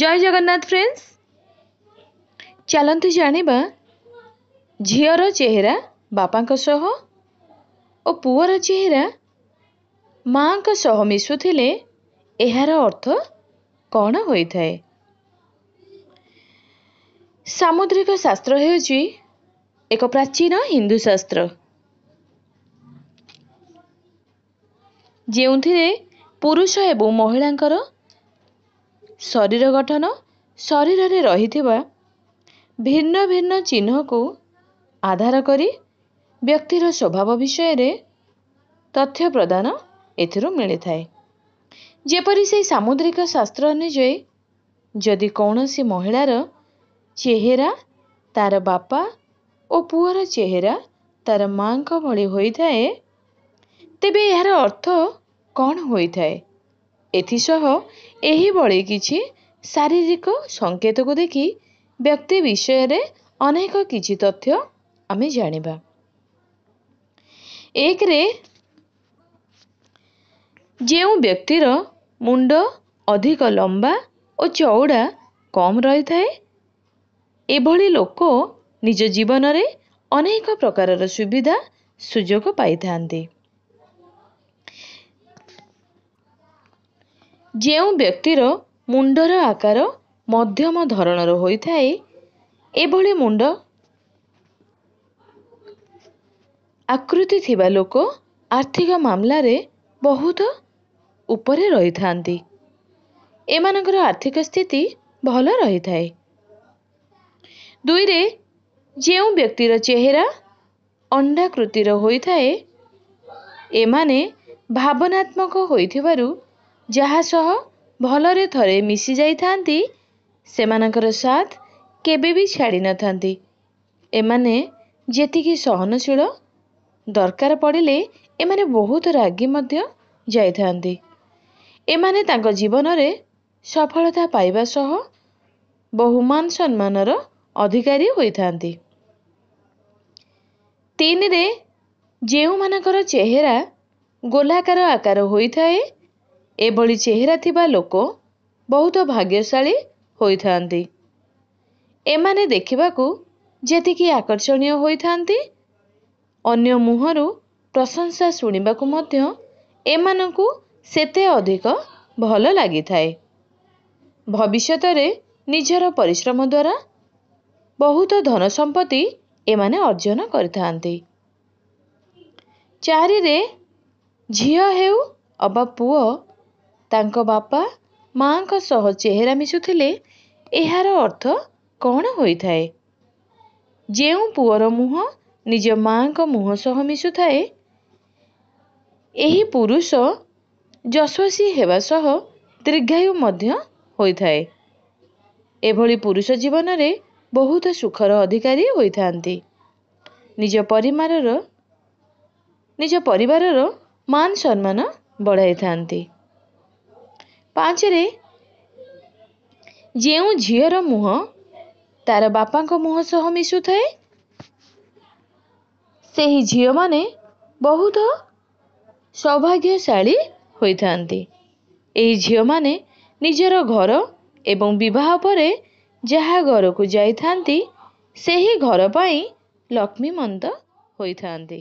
ଜୟ Jagannath friends ଚାଲନ୍ତୁ ଜାଣିବା ଝିଅର ଚେହେରା ବାପାଙ୍କ ସହ ଓ ପୁଅର ଚେହେରା ମାଆଙ୍କ ସହ ମିଶୁଥିଲେ ଏହାର ଅର୍ଥ କ'ଣ ହୋଇଥାଏ ସାମୁଦ୍ରିକ ଶାସ୍ତ୍ର ହେଉଛି ଏକ ପ୍ରାଚୀନ ହିନ୍ଦୁ ଶାସ୍ତ୍ର ଯେଉଁଥିରେ ପୁରୁଷ ଏବଂ ମହିଳାଙ୍କର ଶରୀର ଗଠନ ଶରୀରରେ ରହିଥିବା ଭିନ୍ନ ଭିନ୍ନ ଚିହ୍ନକୁ ଆଧାର କରି ବ୍ୟକ୍ତିର ସ୍ୱଭାବ ବିଷୟରେ ତଥ୍ୟ ପ୍ରଦାନ ଏଥିରୁ ମିଳିଥାଏ ଯେପରି ସେହି ସାମୁଦ୍ରିକ ଶାସ୍ତ୍ର ଅନୁଯାୟୀ ଯଦି କୌଣସି ମହିଳାର ଚେହେରା ତା'ର ବାପା ଓ ପୁଅର ଚେହେରା ତା'ର ମାଆଙ୍କ ଭଳି ହୋଇଥାଏ ତେବେ ଏହାର ଅର୍ଥ କ'ଣ ହୋଇଥାଏ ଏଥିସହ ଏହିଭଳି କିଛି ଶାରୀରିକ ସଙ୍କେତକୁ ଦେଖି ବ୍ୟକ୍ତି ବିଷୟରେ ଅନେକ କିଛି ତଥ୍ୟ ଆମେ ଜାଣିବା ଏକରେ ଯେଉଁ ବ୍ୟକ୍ତିର ମୁଣ୍ଡ ଅଧିକ ଲମ୍ବା ଓ ଚଉଡ଼ା କମ୍ ରହିଥାଏ ଏଭଳି ଲୋକ ନିଜ ଜୀବନରେ ଅନେକ ପ୍ରକାରର ସୁବିଧା ସୁଯୋଗ ପାଇଥାନ୍ତି ଯେଉଁ ବ୍ୟକ୍ତିର ମୁଣ୍ଡର ଆକାର ମଧ୍ୟମ ଧରଣର ହୋଇଥାଏ ଏଭଳି ମୁଣ୍ଡ ଆକୃତି ଥିବା ଲୋକ ଆର୍ଥିକ ମାମଲାରେ ବହୁତ ଉପରେ ରହିଥାନ୍ତି ଏମାନଙ୍କର ଆର୍ଥିକ ସ୍ଥିତି ଭଲ ରହିଥାଏ ଦୁଇରେ ଯେଉଁ ବ୍ୟକ୍ତିର ଚେହେରା ଅଣ୍ଡାକୃତିର ହୋଇଥାଏ ଏମାନେ ଭାବନାତ୍ମକ ହୋଇଥିବାରୁ ଯାହା ସହ ଭଲରେ ଥରେ ମିଶି ଯାଇଥାନ୍ତି ସେମାନଙ୍କର ସାଥ୍ କେବେ ବି ଛାଡ଼ି ନଥାନ୍ତି ଏମାନେ ଯେତିକି ସହନଶୀଳ ଦରକାର ପଡ଼ିଲେ ଏମାନେ ବହୁତ ରାଗି ମଧ୍ୟ ଯାଇଥାନ୍ତି ଏମାନେ ତାଙ୍କ ଜୀବନରେ ସଫଳତା ପାଇବା ସହ ବହୁମାନ ସମ୍ମାନର ଅଧିକାରୀ ହୋଇଥାନ୍ତି ତିନିରେ ଯେଉଁମାନଙ୍କର ଚେହେରା ଗୋଲାକାର ଆକାର ହୋଇଥାଏ ଏଭଳି ଚେହେରା ଥିବା ଲୋକ ବହୁତ ଭାଗ୍ୟଶାଳୀ ହୋଇଥାନ୍ତି ଏମାନେ ଦେଖିବାକୁ ଯେତିକି ଆକର୍ଷଣୀୟ ହୋଇଥାନ୍ତି ଅନ୍ୟ ମୁହଁରୁ ପ୍ରଶଂସା ଶୁଣିବାକୁ ମଧ୍ୟ ଏମାନଙ୍କୁ ସେତେ ଅଧିକ ଭଲ ଲାଗିଥାଏ ଭବିଷ୍ୟତରେ ନିଜର ପରିଶ୍ରମ ଦ୍ୱାରା ବହୁତ ଧନ ସମ୍ପତ୍ତି ଏମାନେ ଅର୍ଜନ କରିଥାନ୍ତି ଚାରିରେ ଝିଅ ହେଉ ଅବା ପୁଅ ତାଙ୍କ ବାପା ମାଆଙ୍କ ସହ ଚେହେରା ମିଶୁଥିଲେ ଏହାର ଅର୍ଥ କ'ଣ ହୋଇଥାଏ ଯେଉଁ ପୁଅର ମୁହଁ ନିଜ ମାଆଙ୍କ ମୁହଁ ସହ ମିଶୁଥାଏ ଏହି ପୁରୁଷ ଯଶସ୍ୱୀ ହେବା ସହ ଦୀର୍ଘାୟୁ ମଧ୍ୟ ହୋଇଥାଏ ଏଭଳି ପୁରୁଷ ଜୀବନରେ ବହୁତ ସୁଖର ଅଧିକାରୀ ହୋଇଥାନ୍ତି ନିଜ ପରିବାରର ନିଜ ପରିବାରର ମାନ ସମ୍ମାନ ବଢ଼ାଇଥାନ୍ତି ପାଞ୍ଚରେ ଯେଉଁ ଝିଅର ମୁହଁ ତା'ର ବାପାଙ୍କ ମୁହଁ ସହ ମିଶୁଥାଏ ସେହି ଝିଅମାନେ ବହୁତ ସୌଭାଗ୍ୟଶାଳୀ ହୋଇଥାନ୍ତି ଏହି ଝିଅମାନେ ନିଜର ଘର ଏବଂ ବିବାହ ପରେ ଯାହା ଘରକୁ ଯାଇଥାନ୍ତି ସେହି ଘର ପାଇଁ ଲକ୍ଷ୍ମୀମନ୍ତ ହୋଇଥାନ୍ତି